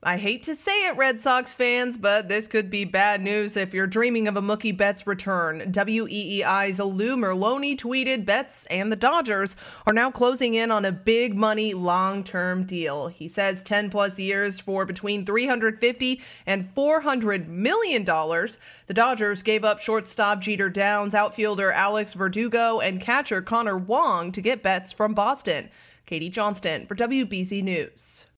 I hate to say it, Red Sox fans, but this could be bad news if you're dreaming of a Mookie Betts return. WEEI's Lou Merlone tweeted Betts and the Dodgers are now closing in on a big money long term deal. He says 10 plus years for between 350 and 400 million dollars. The Dodgers gave up shortstop Jeter Downs, outfielder Alex Verdugo, and catcher Connor Wong to get Betts from Boston. Katie Johnston for WBC News.